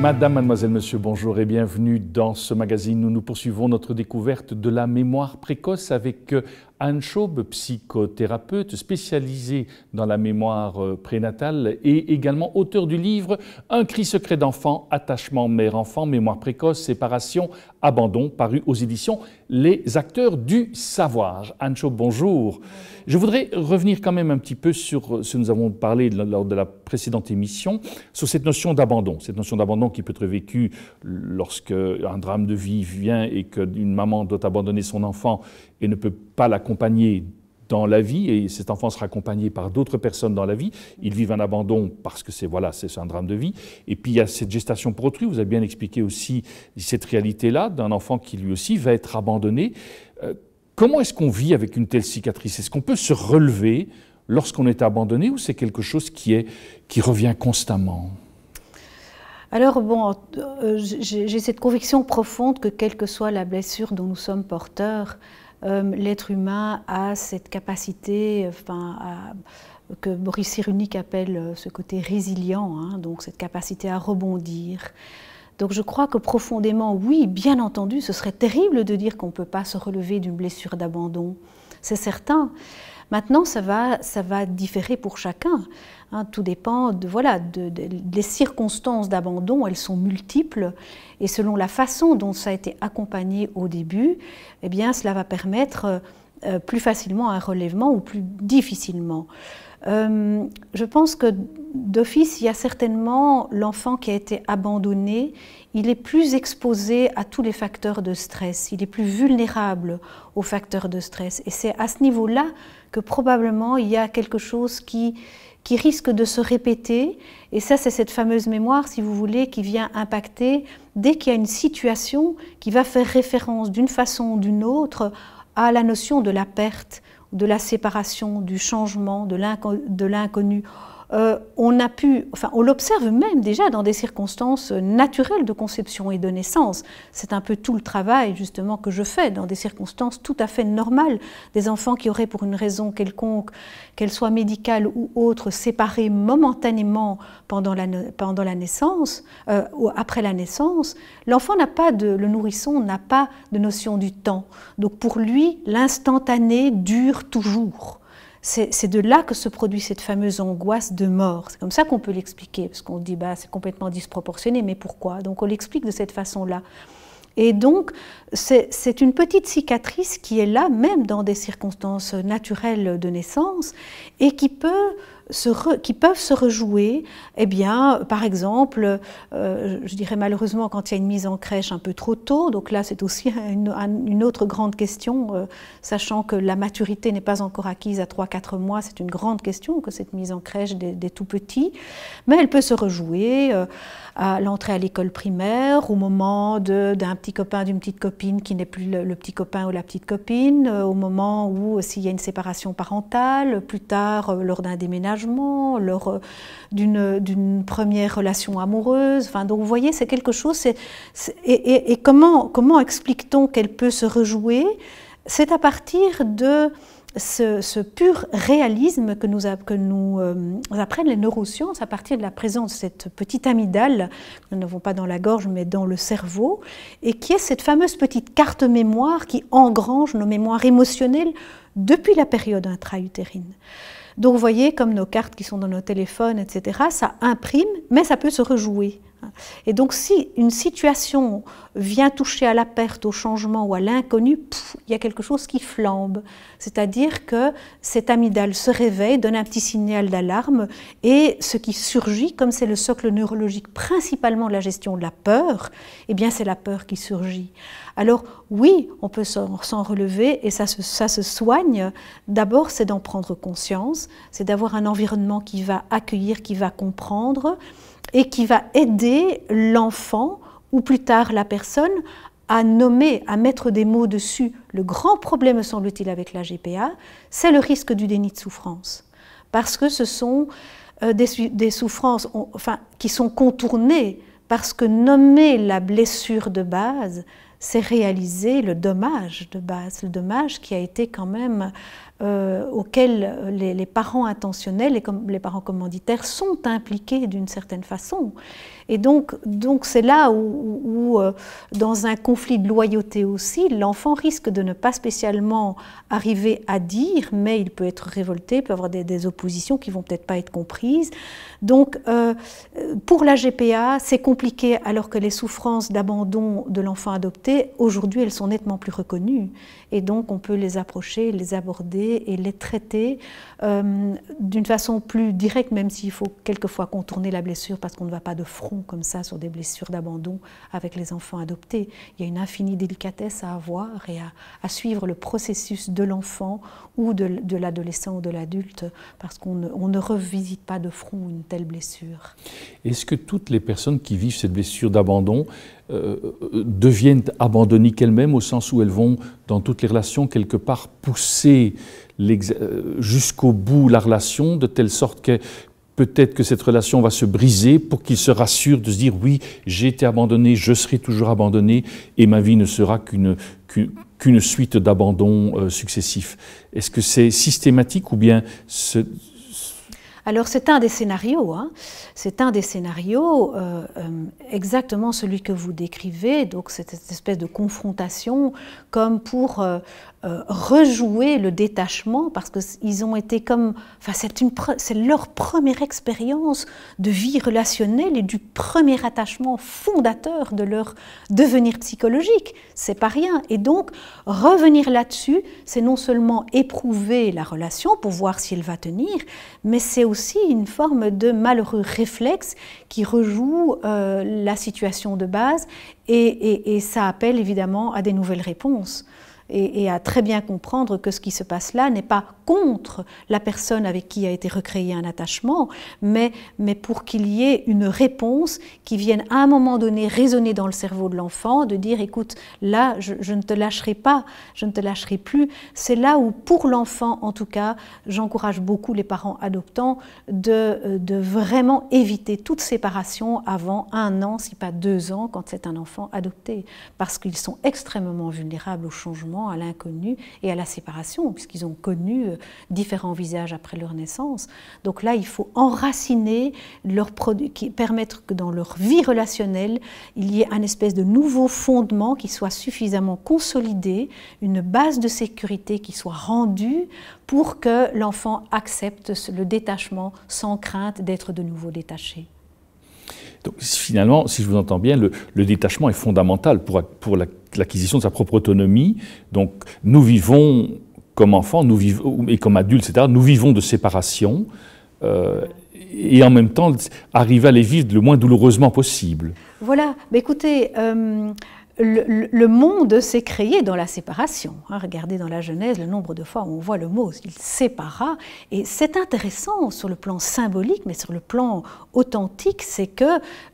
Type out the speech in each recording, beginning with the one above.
Madame, mademoiselle, monsieur, bonjour et bienvenue dans ce magazine où nous poursuivons notre découverte de la mémoire précoce avec euh, Anne Schaub, psychothérapeute spécialisée dans la mémoire euh, prénatale et également auteur du livre Un cri secret d'enfant, attachement mère-enfant, mémoire précoce, séparation, abandon, paru aux éditions Les acteurs du savoir. Anne Schaub, bonjour. Je voudrais revenir quand même un petit peu sur ce que nous avons parlé lors de la précédente émission, sur cette notion d'abandon, cette notion d'abandon qui peut être vécue lorsque un drame de vie vient et qu'une maman doit abandonner son enfant et ne peut pas la accompagné dans la vie, et cet enfant sera accompagné par d'autres personnes dans la vie. Ils vivent un abandon parce que c'est voilà, c'est un drame de vie. Et puis il y a cette gestation pour autrui. Vous avez bien expliqué aussi cette réalité-là d'un enfant qui lui aussi va être abandonné. Euh, comment est-ce qu'on vit avec une telle cicatrice Est-ce qu'on peut se relever lorsqu'on est abandonné ou c'est quelque chose qui est qui revient constamment alors bon, euh, j'ai cette conviction profonde que quelle que soit la blessure dont nous sommes porteurs, euh, l'être humain a cette capacité, enfin, que Boris Cyrulnik appelle euh, ce côté résilient, hein, donc cette capacité à rebondir. Donc je crois que profondément, oui, bien entendu, ce serait terrible de dire qu'on ne peut pas se relever d'une blessure d'abandon, c'est certain. Maintenant, ça va, différer pour chacun. Hein. tout dépend des circonstances d'abandon, elles sont multiples. Et selon la façon dont ça a été accompagné au début, eh cela va permettre euh, plus facilement un relèvement ou plus difficilement. Euh, je pense que d'office, il y a certainement l'enfant qui a été abandonné. Il est plus exposé à tous les facteurs de stress. Il est plus vulnérable aux facteurs de stress. Et c'est à ce niveau-là que probablement il y a quelque chose qui, qui risque de se répéter. Et ça, c'est cette fameuse mémoire, si vous voulez, qui vient impacter dès qu'il y a une situation qui va faire référence d'une façon ou d'une autre à la notion de la perte, de la séparation, du changement, de l'inconnu. Euh, on a pu, enfin, on l'observe même déjà dans des circonstances naturelles de conception et de naissance. C'est un peu tout le travail justement que je fais dans des circonstances tout à fait normales des enfants qui auraient pour une raison quelconque, qu'elle soit médicale ou autre, séparés momentanément pendant la, naissance euh, ou après la naissance. L'enfant n'a pas le nourrisson n'a pas de notion du temps. Donc pour lui, l'instantané dure toujours c'est de là que se produit cette fameuse angoisse de mort. C'est comme ça qu'on peut l'expliquer, parce qu'on dit bah, c'est complètement disproportionné, mais pourquoi Donc on l'explique de cette façon-là. Et donc, c'est une petite cicatrice qui est là, même dans des circonstances naturelles de naissance, et qui peut qui peuvent se rejouer, eh bien, par exemple, euh, je dirais malheureusement quand il y a une mise en crèche un peu trop tôt, donc là c'est aussi une, autre grande question, euh, sachant que la maturité n'est pas encore acquise à 3-4 mois, c'est une grande question que cette mise en crèche des, tout petits, mais elle peut se rejouer euh, à l'entrée à l'école primaire, au moment d'un petit copain, d'une petite copine qui n'est plus le, le, petit copain ou la petite copine, au moment où s'il y a une séparation parentale, plus tard lors d'un déménagement, euh, d'une première relation amoureuse. donc vous voyez, c'est quelque chose. et, comment comment explique-t-on qu'elle peut se rejouer C'est à partir de ce, pur réalisme que nous, euh, apprennent les neurosciences à partir de la présence de cette petite amygdale, que nous n'avons pas dans la gorge mais dans le cerveau, et qui est cette fameuse petite carte mémoire qui engrange nos mémoires émotionnelles depuis la période intra-utérine. Donc vous voyez, comme nos cartes qui sont dans nos téléphones, etc., ça imprime, mais ça peut se rejouer. Et donc si une situation vient toucher à la perte, au changement ou à l'inconnu, il y a quelque chose qui flambe. C'est-à-dire que cette amygdale se réveille, donne un petit signal d'alarme et ce qui surgit, comme c'est le socle neurologique principalement de la gestion de la peur, eh bien c'est la peur qui surgit. Alors oui, on peut s'en relever et ça ça se soigne. D'abord, c'est d'en prendre conscience, c'est d'avoir un environnement qui va accueillir, qui va comprendre et qui va aider l'enfant ou plus tard la personne à nommer, à mettre des mots dessus. Le grand problème, semble-t-il, avec la GPA, c'est le risque du déni de souffrance. Parce que ce sont euh, des, souffrances enfin, qui sont contournées, parce que nommer la blessure de base, c'est réaliser le dommage de base, le dommage qui a été quand même euh, auxquels euh, les, parents intentionnels et comme les parents commanditaires sont impliqués d'une certaine façon. Et donc, donc c'est là où, euh, dans un conflit de loyauté aussi, l'enfant risque de ne pas spécialement arriver à dire, mais il peut être révolté, peut avoir des, oppositions qui vont peut-être pas être comprises. Donc, pour la GPA, c'est compliqué alors que les souffrances d'abandon de l'enfant adopté, aujourd'hui, elles sont nettement plus reconnues et donc on peut les approcher, les aborder et les traiter euh, d'une façon plus directe, même s'il faut quelquefois contourner la blessure parce qu'on ne va pas de front comme ça sur des blessures d'abandon avec les enfants adoptés. Il y a une infinie délicatesse à avoir et à, suivre le processus de l'enfant ou de, l'adolescent ou de l'adulte parce qu'on ne, ne revisite pas de front une telle blessure. Est-ce que toutes les personnes qui vivent cette blessure d'abandon euh, deviennent abandonnées elles-mêmes au sens où elles vont, dans toutes les relations, quelque part pousser euh, jusqu'au bout la relation, de telle sorte que peut-être que cette relation va se briser pour qu'il se rassure de se dire oui, j'ai été abandonné, je serai toujours abandonné et ma vie ne sera qu'une qu'une suite d'abandons successif euh, successifs. Est-ce que c'est systématique ou bien alors c'est un des scénarios, hein. c'est un des scénarios euh, euh, exactement celui que vous décrivez, donc cette, espèce de confrontation comme pour euh, euh, rejouer le détachement parce qu'ils ont été comme. Enfin, c'est leur première expérience de vie relationnelle et du premier attachement fondateur de leur devenir psychologique. C'est pas rien. Et donc, revenir là-dessus, c'est non seulement éprouver la relation pour voir si elle va tenir, mais c'est aussi une forme de malheureux réflexe qui rejoue euh, la situation de base et ça appelle évidemment à des nouvelles réponses et, à très bien comprendre que ce qui se passe là n'est pas contre la personne avec qui a été recréé un attachement, mais, mais pour qu'il y ait une réponse qui vienne à un moment donné résonner dans le cerveau de l'enfant, de dire écoute, là, je, ne te lâcherai pas, je ne te lâcherai plus. C'est là où, pour l'enfant en tout cas, j'encourage beaucoup les parents adoptants de, euh, de vraiment éviter toute séparation avant un an, si pas deux ans, quand c'est un enfant adopté, parce qu'ils sont extrêmement vulnérables au changement à l'inconnu et à la séparation, puisqu'ils ont connu euh, différents visages après leur naissance. Donc là, il faut enraciner, leur permettre que dans leur vie relationnelle, il y ait un espèce de nouveau fondement qui soit suffisamment consolidé, une base de sécurité qui soit rendue pour que l'enfant accepte le détachement sans crainte d'être de nouveau détaché. Donc finalement, si je vous entends bien, le, détachement est fondamental pour, pour l'acquisition de sa propre autonomie. Donc nous vivons comme enfants nous vivons, et comme adultes, etc., nous vivons de séparation. Euh, et en même temps, arriver à les vivre le moins douloureusement possible. Voilà, mais écoutez, euh, le, monde s'est créé dans la séparation. Hein, regardez dans la Genèse le nombre de fois où on voit le mot il sépara. Et c'est intéressant sur le plan symbolique, mais sur le plan authentique, c'est que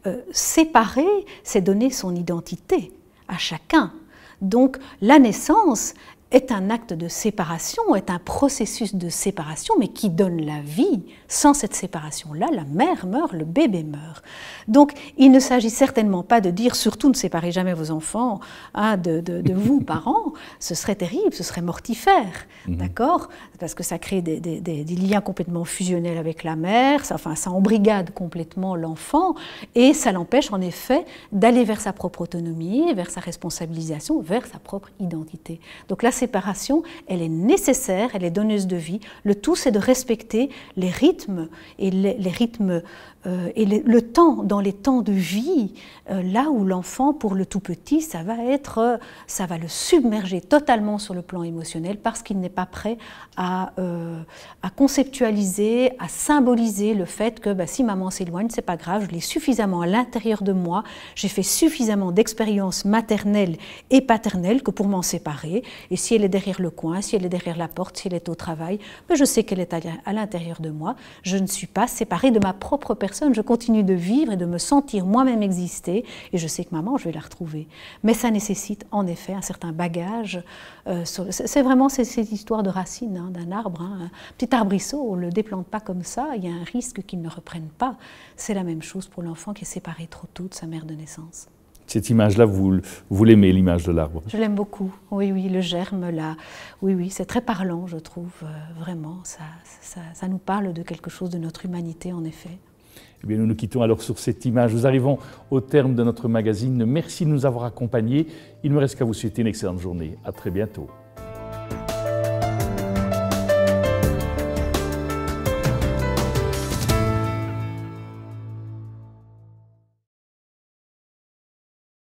euh, séparer, c'est donner son identité à chacun. Donc la naissance, est un acte de séparation, est un processus de séparation, mais qui donne la vie. Sans cette séparation-là, la mère meurt, le bébé meurt. Donc il ne s'agit certainement pas de dire surtout ne séparez jamais vos enfants hein, de, vous, parents. Ce serait terrible, ce serait mortifère, mhm. d'accord Parce que ça crée des, liens complètement fusionnels avec la mère, ça, enfin, ça embrigade complètement l'enfant et ça l'empêche en effet d'aller vers sa propre autonomie, vers sa responsabilisation, vers sa propre identité. Donc là, séparation, elle est nécessaire, elle est donneuse de vie. Le tout, c'est de respecter les rythmes et les, rythmes euh, et le temps dans les temps de vie. Euh, là où l'enfant, pour le tout petit, ça va être, euh, ça va le submerger totalement sur le plan émotionnel parce qu'il n'est pas prêt à, à, conceptualiser, à symboliser le fait que bah, si maman s'éloigne, c'est pas grave, je l'ai suffisamment à l'intérieur de moi, j'ai fait suffisamment d'expériences maternelles et paternelles que pour m'en séparer. Et si si elle est derrière le coin, si elle est derrière la porte, si elle est au travail, mais je sais qu'elle est à l'intérieur de moi. Je ne suis pas séparée de ma propre personne. Je continue de vivre et de me sentir moi-même exister. Et je sais que maman, je vais la retrouver. Mais ça nécessite en effet un certain bagage. Euh, c'est vraiment cette histoire de racine hein, d'un arbre. Hein. Un petit arbrisseau, on ne le déplante pas comme ça. Il y a un risque qu'il ne reprenne pas. C'est la même chose pour l'enfant qui est séparé trop tôt de sa mère de naissance. Cette image-là, vous, vous l'aimez, l'image de l'arbre Je l'aime beaucoup, oui, oui, le germe, là, oui, oui, c'est très parlant, je trouve, euh, vraiment, ça, ça, ça nous parle de quelque chose de notre humanité, en effet. Eh bien, nous nous quittons alors sur cette image. Nous arrivons au terme de notre magazine. Merci de nous avoir accompagnés. Il ne me reste qu'à vous souhaiter une excellente journée. À très bientôt.